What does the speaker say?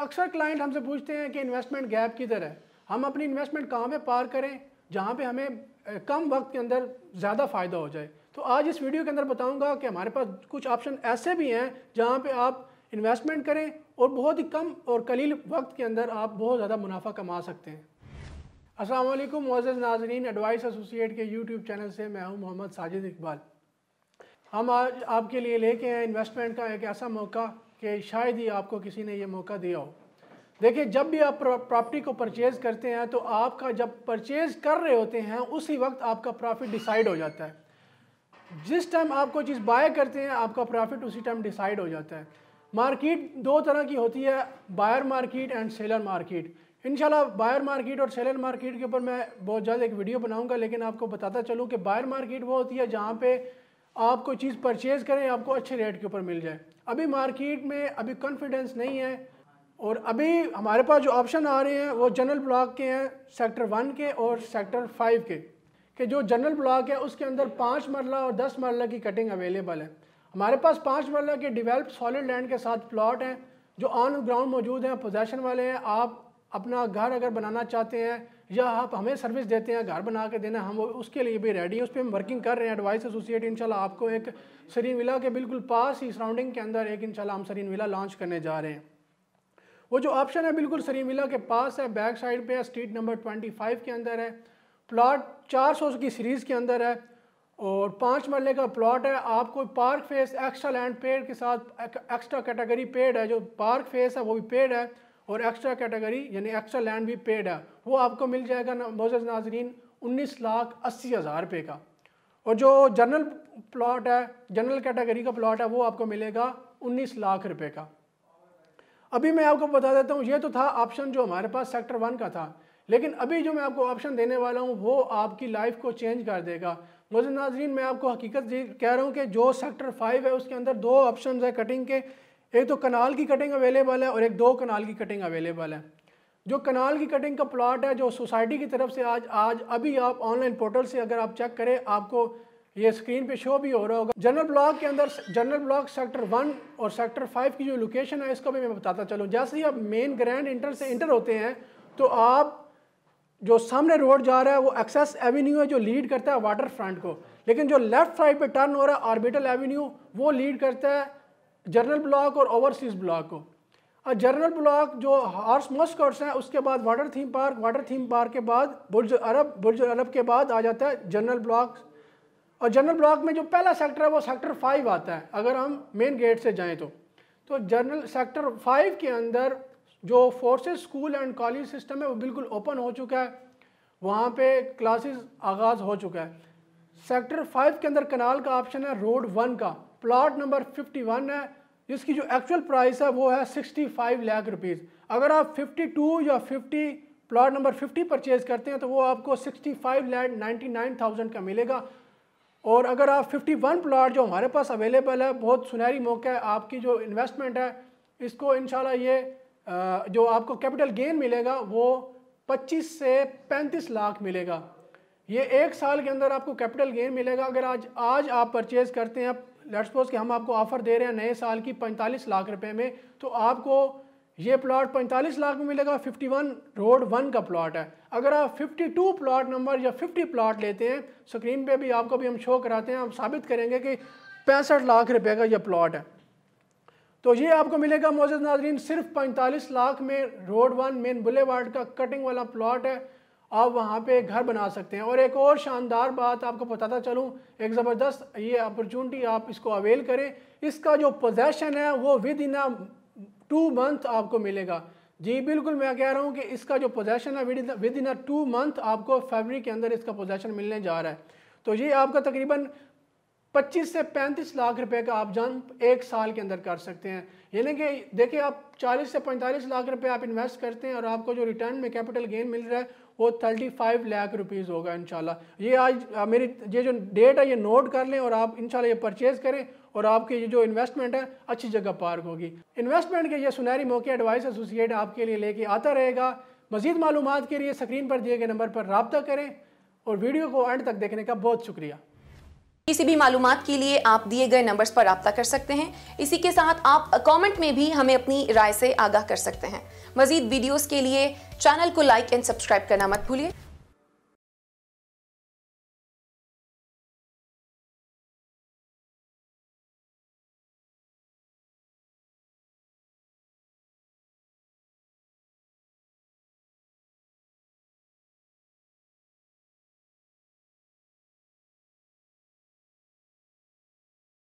अक्सर क्लाइंट हमसे पूछते हैं कि इन्वेस्टमेंट गैप किधर है हम अपनी इन्वेस्टमेंट कहाँ पे पार करें जहाँ पे हमें कम वक्त के अंदर ज़्यादा फ़ायदा हो जाए तो आज इस वीडियो के अंदर बताऊँगा कि हमारे पास कुछ ऑप्शन ऐसे भी हैं जहाँ पर आप इन्वेस्टमेंट करें और बहुत ही कम और कलील वक्त के अंदर आप बहुत ज़्यादा मुनाफा कमा सकते हैं असलम मोज़ नाजरीन एडवाइस एसोसिएट के यूट्यूब चैनल से मैं हूँ मोहम्मद साजिद इकबाल हम आज आपके लिए लेके हैं इन्वेस्टमेंट का एक ऐसा मौका कि शायद ही आपको किसी ने ये मौका दिया हो देखिए जब भी आप प्रॉपर्टी को परचेज़ करते हैं तो आपका जब परचेज़ कर रहे होते हैं उसी वक्त आपका प्रॉफिट डिसाइड हो जाता है जिस टाइम आप कोई चीज़ बाय करते हैं आपका प्रॉफिट उसी टाइम डिसाइड हो जाता है मार्केट दो तरह की होती है buyer market and seller market इनशाला बायर मार्केट और सेलर मार्केट के ऊपर मैं बहुत ज़्यादा एक वीडियो बनाऊंगा लेकिन आपको बताता चलूँ कि बायर मार्केट वो होती है जहाँ पे आप कोई चीज़ परचेज़ करें आपको अच्छे रेट के ऊपर मिल जाए अभी मार्केट में अभी कॉन्फिडेंस नहीं है और अभी हमारे पास जो ऑप्शन आ रहे हैं वो जनरल ब्लॉक के हैं सेक्टर वन के और सेक्टर फाइव के कि जो जनरल ब्लॉक है उसके अंदर पाँच मरला और दस मरला की कटिंग अवेलेबल है हमारे पास पाँच मरला के डिवेल्प सॉलिड लैंड के साथ प्लॉट हैं जो ऑन ग्राउंड मौजूद हैं पोजेशन वाले हैं आप अपना घर अगर बनाना चाहते हैं या आप हमें सर्विस देते हैं घर बना के देना हम उसके लिए भी रेडी हैं उस पर हम वर्किंग कर रहे हैं एडवाइस एसोसिएट इन आपको एक सरीन विला के बिल्कुल पास ही सराउंडिंग के अंदर एक इनशाला हम सरीन विला लॉन्च करने जा रहे हैं वो जो ऑप्शन है बिल्कुल सरीन विला के पास है बैक साइड पर है स्ट्रीट नंबर ट्वेंटी के अंदर है प्लाट चार की सीरीज़ के अंदर है और पाँच मरले का प्लॉट है आपको park face extra land paid के साथ एक्स्ट्रा कैटेगरी पेड है जो पार्क फेस है वो भी पेड है और एक्स्ट्रा कैटेगरी यानी एक्स्ट्रा लैंड भी पेड है वो आपको मिल जाएगा मोजज नाजरीन उन्नीस लाख अस्सी हज़ार रुपये का और जो जनरल प्लॉट है जनरल कैटेगरी का प्लॉट है वो आपको मिलेगा उन्नीस लाख रुपये का अभी मैं आपको बता देता हूँ ये तो था ऑप्शन जो हमारे पास सेक्टर वन का था लेकिन अभी जो मैं आपको ऑप्शन देने वाला हूँ वो आपकी लाइफ को चेंज कर देगा मुझे नाजरीन मैं आपको हकीकत कह रहा हूँ कि जो सेक्टर फाइव है उसके अंदर दो ऑप्शन है कटिंग के एक तो कनाल की कटिंग अवेलेबल है और एक दो कनाल की कटिंग अवेलेबल है जो कनाल की कटिंग का प्लाट है जो सोसाइटी की तरफ से आज आज अभी आप ऑनलाइन पोर्टल से अगर आप चेक करें आपको ये स्क्रीन पे शो भी हो रहा होगा जनरल ब्लॉक के अंदर जनरल ब्लॉक सेक्टर वन और सेक्टर फाइव की जो लोकेशन है इसको भी मैं बताता चलूँ जैसे ही आप मेन ग्रैंड इंटर से इंटर होते हैं तो आप जो सामने रोड जा रहा है वो एक्सेस एवेन्यू है जो लीड करता है वाटर फ्रंट को लेकिन जो लेफ्ट साइड पे टर्न हो रहा है ऑर्बिटल एवेन्यू वो लीड करता है जर्नल ब्लॉक और ओवरसीज ब्लॉक को और जर्नल ब्लॉक जो हॉर्स मस्कर्ट्स हैं उसके बाद water theme park water theme park के बाद बुर्ज अरब बुर्ज अरब के बाद आ जाता है जर्नल ब्लॉक और जर्नल ब्लॉक में जो पहला सेक्टर है वो सेक्टर फाइव आता है अगर हम मेन गेट से जाएँ तो तो जनरल सेक्टर फाइव के अंदर जो forces school and college system है वो बिल्कुल ओपन हो चुका है वहाँ पे क्लासेस आगाज़ हो चुका है सेक्टर फाइव के अंदर कनाल का ऑप्शन है रोड वन का प्लाट नंबर फिफ्टी वन है जिसकी जो एक्चुअल प्राइस है वो है सिक्सटी फाइव लाख रुपीज़ अगर आप फिफ्टी टू या fifty plot number fifty purchase करते हैं तो वो आपको sixty five lakh ninety nine thousand का मिलेगा और अगर आप फिफ्टी वन प्लाट जो हमारे पास अवेलेबल है बहुत सुनहरी मौका है आपकी जो इन्वेस्टमेंट है इसको इन ये जो आपको कैपिटल गेन मिलेगा वो पच्चीस से पैंतीस लाख मिलेगा ये एक साल के अंदर आपको कैपिटल गेन मिलेगा अगर आज आज आप परचेज़ करते हैं लेट्स सपोज कि हम आपको ऑफ़र दे रहे हैं नए साल की 45 लाख रुपए में तो आपको ये प्लाट 45 लाख में मिलेगा 51 रोड वन का प्लाट है अगर आप 52 प्लाट नंबर या 50 प्लाट लेते हैं स्क्रीन पे भी आपको भी हम शो कराते हैं आप साबित करेंगे कि पैंसठ लाख रुपए का यह प्लाट है तो ये आपको मिलेगा मोजद नाजरीन सिर्फ 45 लाख में रोड वन मेन बुलेवार्ड का कटिंग वाला प्लाट है आप वहाँ पे घर बना सकते हैं और एक और शानदार बात आपको बताता चलूँ एक ज़बरदस्त ये अपॉर्चुनिटी आप इसको अवेल करें इसका जो पोजेसन है वो within a two month आपको मिलेगा जी बिल्कुल मैं कह रहा हूँ कि इसका जो पोजेसन है within a two month आपको फरवरी के अंदर इसका पोजेसन मिलने जा रहा है तो ये आपका तकरीबन 25 से 35 लाख रुपए का आप जान एक साल के अंदर कर सकते हैं यानी कि देखिए आप 40 से 45 लाख रुपए आप इन्वेस्ट करते हैं और आपको जो रिटर्न में कैपिटल गेन मिल रहा है वो थर्टी फाइव लाख रुपीज़ होगा इन ये आज मेरी ये जो डेट है ये नोट कर लें और आप इन ये परचेज़ करें और आपके ये जो इन्वेस्टमेंट है अच्छी जगह पार्क होगी इन्वेस्टमेंट के ये सुनहरी मौके एडवाइस एसोसिएट आपके लिए लेके आता रहेगा मजीद मालूम के लिए स्क्रीन पर दिए गए नंबर पर रबता करें और वीडियो को एंड तक देखने का बहुत शुक्रिया किसी भी मालूम के लिए आप दिए गए नंबर्स पर रबता कर सकते हैं इसी के साथ आप कमेंट में भी हमें अपनी राय से आगाह कर सकते हैं मजीद वीडियोस के लिए चैनल को लाइक एंड सब्सक्राइब करना मत भूलिए